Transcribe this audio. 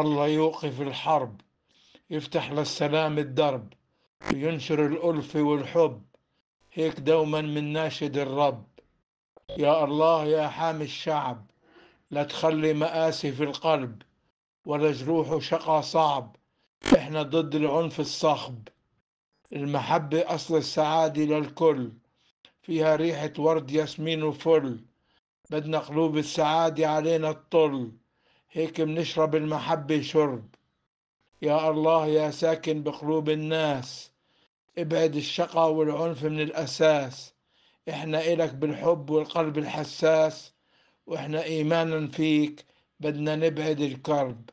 الله يوقف الحرب يفتح للسلام الدرب وينشر الألفة والحب هيك دوما من ناشد الرب يا الله يا حامي الشعب لا تخلي مآسي في القلب ولا جروح وشقى صعب احنا ضد العنف الصخب المحبة أصل السعادة للكل فيها ريحة ورد ياسمين وفل بدنا قلوب السعادة علينا تطل هيك منشرب المحبة شرب يا الله يا ساكن بقلوب الناس ابعد الشقى والعنف من الأساس احنا إلك بالحب والقلب الحساس واحنا إيمانا فيك بدنا نبعد الكرب